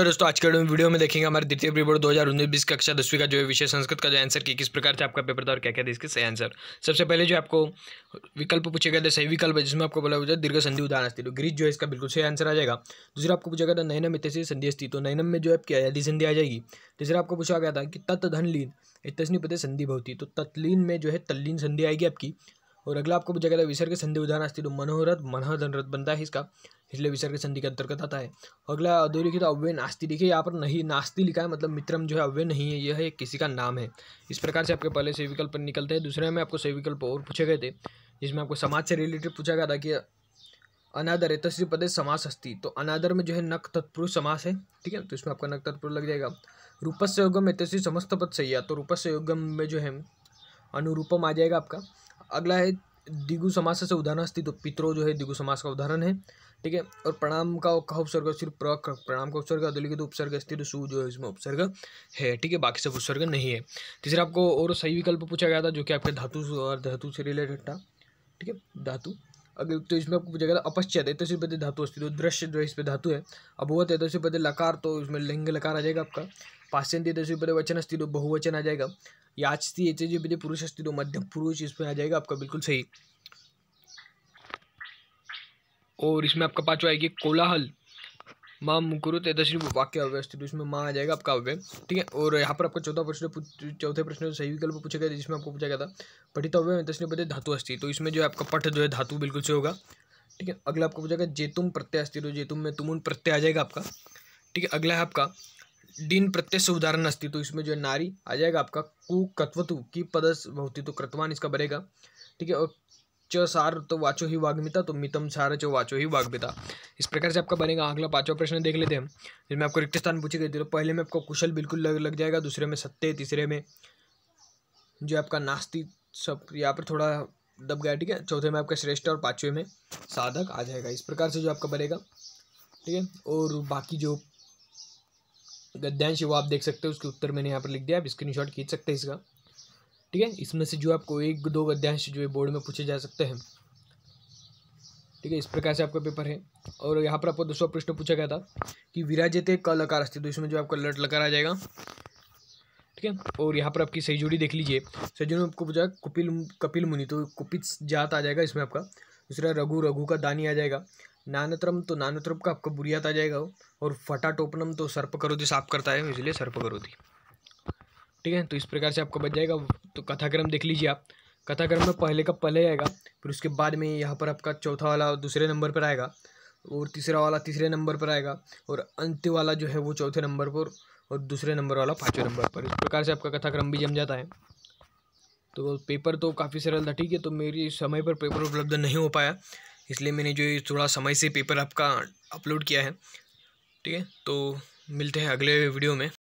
तो दोस्तों आज के वीडियो में देखेंगे हमारे द्वितीय पेपर दो हज़ार उन्नीस बीस कक्षा दसवीं का जो है विषय संस्कृत का जो आंसर की किस प्रकार से आपका पेपर था और क्या क्या इसके सही आंसर सबसे पहले जो आपको विकल्प पूछे गए थे सही विकल्प है जिसमें आपको बोला हुआ दीर्घ संधि उदाहरण अस्तित्व तो गिरीज जो है इसका बिल्कुल सही आंसर आ जाएगा दूसरा आपको पूछा गया था नैनम इत संधि अस्थि तो नैनम में जो है आपकी आजादी संधि आ जाएगी तीसरा आपको पूछा गया था कि तत्धन लीन इतनी पते संधि भवती तो तत्लीन में जो है तल्लीन संधि आएगी आपकी और अगला आपको पूछा गया था विसर्ग संधि उदाहरण अस्थित मनोरथ मनोधनरथ बनता है इसका इसलिए विसर्ग संधि के अंतर्गत आता है अगला अधोलिखित अव्य नास्ति लिखे यहाँ पर नहीं नास्ति लिखा है मतलब मित्रम जो है अव्यय नहीं है यह है किसी का नाम है इस प्रकार से आपके पहले से विकल्प निकलते हैं दूसरे में आपको सही विकल्प और पूछे गए थे जिसमें आपको समाज से रिलेटेड पूछा गया था कि अनादर है तस्वीर पदे समास अस्थि तो अनादर में जो है नक तत्पुरुष समास है ठीक है तो इसमें आपका नक तत्पुरुष लग जाएगा रूपस्य से योगम तस्वीर समस्त पद सही है तो रूपस्य योगम में जो है अनुरूपम आ जाएगा आपका अगला है दिगु समास से उदाहरण अस्तित्व तो पितरो जो है दिगु समास का उदाहरण है ठीक है और प्रणाम का कह उपसर्ग सिर्फ प्र प्रणाम का उपसर्ग अधोलिखित तो उपसर्ग अस्तित्व सु जो है इसमें उपसर्ग है ठीक है बाकी सब उपसर्ग नहीं है तीसरा आपको और सही विकल्प पूछा गया था जो कि आपके धातु और धातु से रिलेटेड था ठीक है धातु अगर तो इसमें आपको पूछा गया था अपश्चात है तो सिर्फ धातु अस्तित्व दृश्य जो है इस पर धातु है अब है तो लकार तो इसमें लिंग लकार आ जाएगा आपका पाश्चन देते वचन अस्तित्व बहुवचन आ जाएगा या अस्थि एच एच पे पुरुष अस्थि तो मध्य पुरुष इसमें आ जाएगा आपका बिल्कुल सही और इसमें आपका पांचवा आएगी कोलाहल माँ मुकुरुत यदश्री वाक्य अव्यय अस्थित तो इसमें माँ आ जाएगा आपका अव्यय ठीक है और यहाँ पर आपका चौथा प्रश्न चौथे प्रश्न सही विकल्प पूछा गया जिसमें आपको पूछा गया था पठित अव्यय यदश्री पद धातु अस्थि तो इसमें जो है आपका पठ जो है धातु बिल्कुल से होगा ठीक है अगला आपको पूछा गया जेतुम प्रत्यय अस्थित तो जेतुम में तुमुन प्रत्यय आ जाएगा आपका ठीक है अगला है आपका डीन प्रत्यय से उदाहरण अस्तित्व तो इसमें जो है नारी आ जाएगा आपका कुकत्वतु की पदस भौती तो कृतवान इसका बनेगा ठीक है और च सार तो वाचो ही वाग्मिता तो मितम सार चो वाचो ही वाग्मिता इस प्रकार से आपका बनेगा अगला पांचवा प्रश्न देख लेते हैं जिसमें आपको रिक्त स्थान पूछे गई तो पहले में आपको कुशल बिल्कुल लग लग जाएगा दूसरे में सत्य तीसरे में जो आपका नास्ती सब यहाँ पर थोड़ा दब गया ठीक है चौथे में आपका श्रेष्ठ और पाँचवें में साधक आ जाएगा इस प्रकार से जो आपका बनेगा ठीक है और बाकी जो गद्यांश वो आप देख सकते हो उसके उत्तर मैंने यहाँ पर लिख दिया आप स्क्रीन शॉट खींच सकते हैं इसका ठीक है इसमें से जो आपको एक दो गद्यांश जो है बोर्ड में पूछे जा सकते हैं ठीक है इस प्रकार से आपका पेपर है और यहाँ पर आपको दूसरा प्रश्न पूछा गया था कि विराजते क लकार अस्थित तो इसमें जो आपका लट लकार आ जाएगा ठीक है और यहाँ पर आपकी सही जोड़ी देख लीजिए सही जोड़ी में आपको पूछा कपिल कपिल मुनि तो कुपित जात आ जाएगा इसमें आपका दूसरा रघु रघु का दानी आ जाएगा नानत्रम तो नानत्रम का आपका बुरियात आ जाएगा और फटा टोपनम तो सर्प करोधी साफ करता है इसलिए सर्प करोधी ठीक है तो इस प्रकार से आपका बच जाएगा तो कथाक्रम देख लीजिए आप कथाक्रम में पहले का पहले आएगा फिर उसके बाद में यहाँ पर आपका चौथा वाला दूसरे नंबर पर आएगा और तीसरा वाला तीसरे नंबर पर आएगा और अंत्य वाला जो है वो चौथे नंबर पर और दूसरे नंबर वाला पाँचवें नंबर पर इस प्रकार से आपका कथाक्रम भी जम जाता है तो पेपर तो काफ़ी सरल था ठीक है तो मेरी समय पर पेपर उपलब्ध नहीं हो पाया इसलिए मैंने जो थोड़ा समय से पेपर आपका अपलोड किया है ठीक है तो मिलते हैं अगले वीडियो में